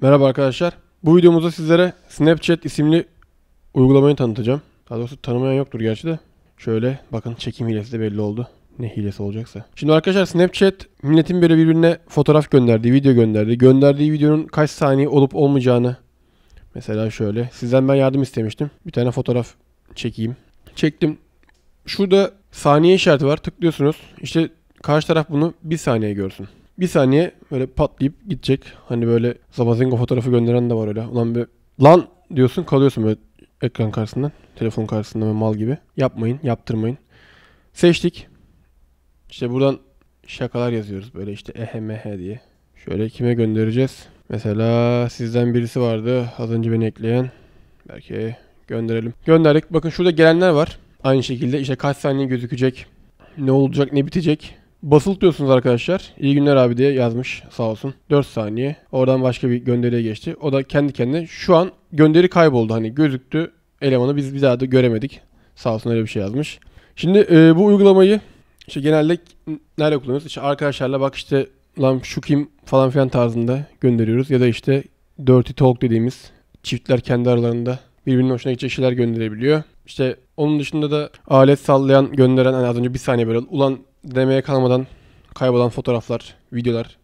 Merhaba arkadaşlar. Bu videomuzda sizlere Snapchat isimli uygulamayı tanıtacağım. Daha doğrusu tanımayan yoktur gerçi de. Şöyle bakın çekim hilesi de belli oldu. Ne hilesi olacaksa. Şimdi arkadaşlar Snapchat milletin böyle birbirine fotoğraf gönderdiği, video gönderdiği, gönderdiği videonun kaç saniye olup olmayacağını mesela şöyle. Sizden ben yardım istemiştim. Bir tane fotoğraf çekeyim. Çektim. Şurada saniye işareti var. Tıklıyorsunuz. İşte karşı taraf bunu bir saniye görsün bir saniye böyle patlayıp gidecek. Hani böyle Zabazingo fotoğrafı gönderen de var öyle. Ulan bir lan diyorsun kalıyorsun böyle ekran karşısında Telefon karşısında böyle mal gibi. Yapmayın yaptırmayın. Seçtik. İşte buradan şakalar yazıyoruz böyle işte ehemehe diye. Şöyle kime göndereceğiz? Mesela sizden birisi vardı az önce beni ekleyen. Belki gönderelim. Gönderdik. Bakın şurada gelenler var. Aynı şekilde işte kaç saniye gözükecek. Ne olacak ne bitecek. Basılı diyorsunuz arkadaşlar. İyi günler abi diye yazmış sağ olsun. 4 saniye. Oradan başka bir gönderiye geçti. O da kendi kendine şu an gönderi kayboldu. Hani gözüktü elemanı biz bir daha da göremedik. Sağ olsun öyle bir şey yazmış. Şimdi e, bu uygulamayı işte genelde nerede kullanıyoruz? İşte arkadaşlarla bak işte lan şu kim falan filan tarzında gönderiyoruz. Ya da işte dirty talk dediğimiz çiftler kendi aralarında birbirinin hoşuna gidecek şeyler gönderebiliyor. İşte onun dışında da alet sallayan gönderen hani az önce bir saniye böyle ulan Demeye kalmadan kaybolan fotoğraflar, videolar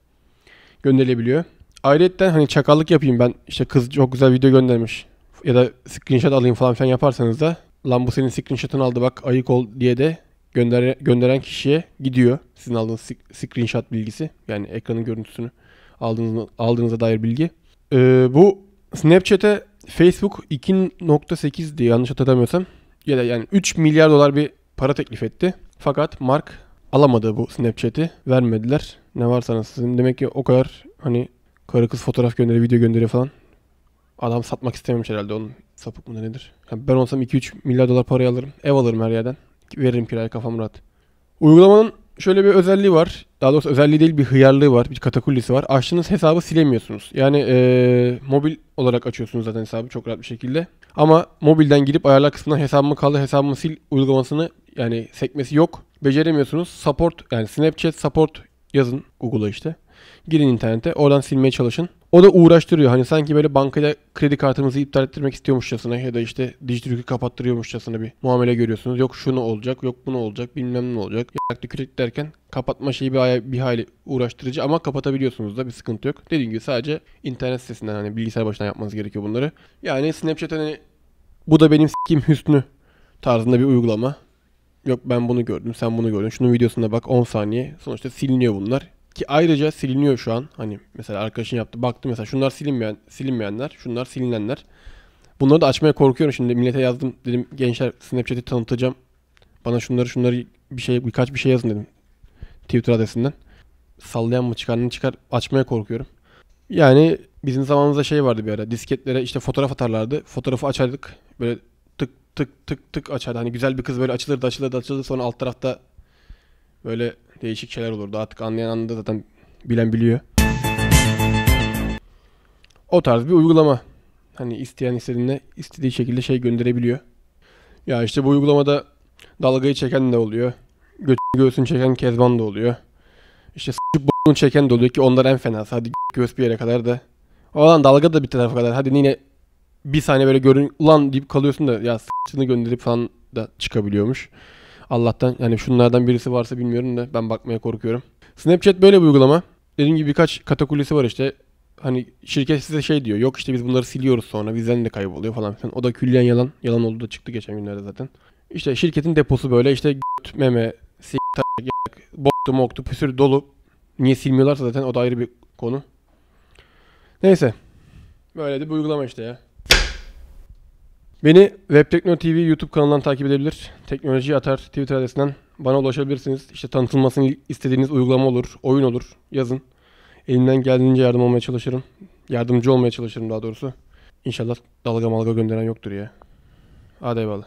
gönderilebiliyor. Ayrıca hani çakallık yapayım ben işte kız çok güzel video göndermiş ya da screenshot alayım falan filan yaparsanız da lan bu senin screenshot'ını aldı bak ayık ol diye de gönder gönderen kişiye gidiyor sizin aldığınız screenshot bilgisi. Yani ekranın görüntüsünü aldığınız aldığınıza dair bilgi. Ee, bu Snapchat'e Facebook 2.8 diye yanlış hatırlamıyorsam ya da yani 3 milyar dolar bir para teklif etti. Fakat Mark alamadı bu Snapchat'i. Vermediler. Ne varsanız sizin. Demek ki o kadar hani karı kız fotoğraf gönderiyor, video gönderiyor falan. Adam satmak istememiş herhalde onun sapık mı nedir? Yani ben olsam 2-3 milyar dolar parayı alırım. Ev alırım her yerden. Veririm kiraya kafam rahat. Uygulamanın şöyle bir özelliği var. Daha doğrusu özelliği değil bir hıyarlığı var. Bir katakullisi var. Açtığınız hesabı silemiyorsunuz. Yani ee, mobil olarak açıyorsunuz zaten hesabı çok rahat bir şekilde. Ama mobilden girip ayarlar kısmına hesabımı kaldı hesabımı sil uygulamasını yani sekmesi yok beceremiyorsunuz support yani Snapchat support yazın Google'a işte. Girin internete oradan silmeye çalışın. O da uğraştırıyor. Hani sanki böyle bankaya kredi kartımızı iptal ettirmek istiyormuşçasına ya da işte dijitürkü kapattırıyormuşçasına bir muamele görüyorsunuz. Yok şunu olacak, yok bunu olacak, bilmem ne olacak. Yaklaşık kredi derken kapatma şeyi bir, bir hayli uğraştırıcı ama kapatabiliyorsunuz da bir sıkıntı yok. Dediğim gibi sadece internet sitesinden hani bilgisayar başından yapmanız gerekiyor bunları. Yani Snapchat hani bu da benim s**kim hüsnü tarzında bir uygulama. Yok ben bunu gördüm, sen bunu gördün. Şunun videosuna bak 10 saniye. Sonuçta siliniyor bunlar. Ki ayrıca siliniyor şu an. Hani mesela arkadaşın yaptı. Baktım mesela şunlar silinmeyen, silinmeyenler, şunlar silinenler. Bunları da açmaya korkuyorum şimdi. Millete yazdım. Dedim gençler Snapchat'i tanıtacağım. Bana şunları şunları bir şey birkaç bir şey yazın dedim. Twitter adresinden. Sallayan mı çıkar ne çıkar açmaya korkuyorum. Yani bizim zamanımızda şey vardı bir ara. Disketlere işte fotoğraf atarlardı. Fotoğrafı açardık. Böyle tık tık tık açardı. Hani güzel bir kız böyle açılırdı açılırdı açılırdı sonra alt tarafta böyle değişik şeyler olurdu. Artık anlayan anında zaten bilen biliyor. O tarz bir uygulama. Hani isteyen istediğine istediği şekilde şey gönderebiliyor. Ya işte bu uygulamada dalgayı çeken de oluyor. Göt göğsünü çeken Kezban da oluyor. İşte s***ıp çeken de oluyor ki onlar en fenası. Hadi göğüs bir yere kadar da. o Olan dalga da bir tarafa kadar. Hadi yine bir saniye böyle görün ulan deyip kalıyorsun da ya s***ını gönderip falan da çıkabiliyormuş. Allah'tan yani şunlardan birisi varsa bilmiyorum da ben bakmaya korkuyorum. Snapchat böyle bir uygulama. Dediğim gibi birkaç katakulisi var işte. Hani şirket size şey diyor. Yok işte biz bunları siliyoruz sonra bizden de kayboluyor falan filan. O da külliyen yalan. Yalan oldu da çıktı geçen günlerde zaten. İşte şirketin deposu böyle işte göt, meme, s***, boktu moktu püsür dolu. Niye silmiyorlarsa zaten o da ayrı bir konu. Neyse. Böyle de bir uygulama işte ya. Beni WebTekno TV YouTube kanalından takip edebilir. Teknoloji Atar Twitter adresinden bana ulaşabilirsiniz. İşte tanıtılmasını istediğiniz uygulama olur, oyun olur. Yazın. Elimden geldiğince yardım olmaya çalışırım. Yardımcı olmaya çalışırım daha doğrusu. İnşallah dalga malga gönderen yoktur ya. Hadi eyvallah.